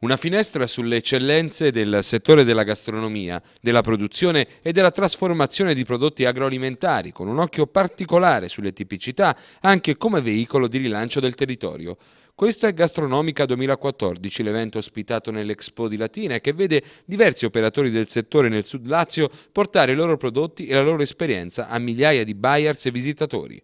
Una finestra sulle eccellenze del settore della gastronomia, della produzione e della trasformazione di prodotti agroalimentari, con un occhio particolare sulle tipicità, anche come veicolo di rilancio del territorio. Questo è Gastronomica 2014, l'evento ospitato nell'Expo di Latina che vede diversi operatori del settore nel Sud Lazio portare i loro prodotti e la loro esperienza a migliaia di buyers e visitatori.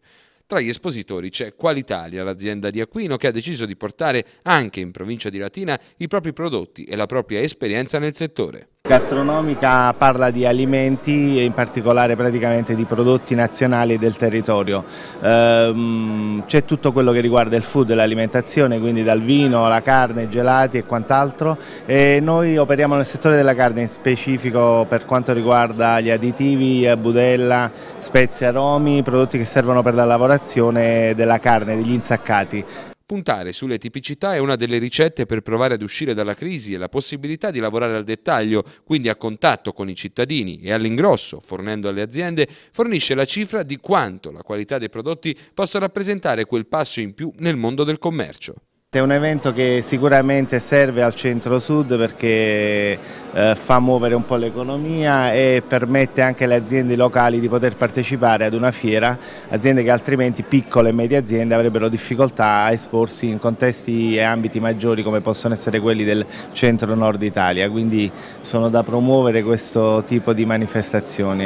Tra gli espositori c'è Qualitalia, l'azienda di Aquino che ha deciso di portare anche in provincia di Latina i propri prodotti e la propria esperienza nel settore gastronomica parla di alimenti e in particolare praticamente di prodotti nazionali del territorio. Ehm, c'è tutto quello che riguarda il food, l'alimentazione, quindi dal vino alla carne, gelati e quant'altro. E noi operiamo nel settore della carne in specifico per quanto riguarda gli additivi, budella, spezie, aromi, prodotti che servono per la lavorazione della carne, degli insaccati. Puntare sulle tipicità è una delle ricette per provare ad uscire dalla crisi e la possibilità di lavorare al dettaglio, quindi a contatto con i cittadini e all'ingrosso, fornendo alle aziende, fornisce la cifra di quanto la qualità dei prodotti possa rappresentare quel passo in più nel mondo del commercio. È un evento che sicuramente serve al centro-sud perché eh, fa muovere un po' l'economia e permette anche alle aziende locali di poter partecipare ad una fiera, aziende che altrimenti piccole e medie aziende avrebbero difficoltà a esporsi in contesti e ambiti maggiori come possono essere quelli del centro-nord Italia, quindi sono da promuovere questo tipo di manifestazioni.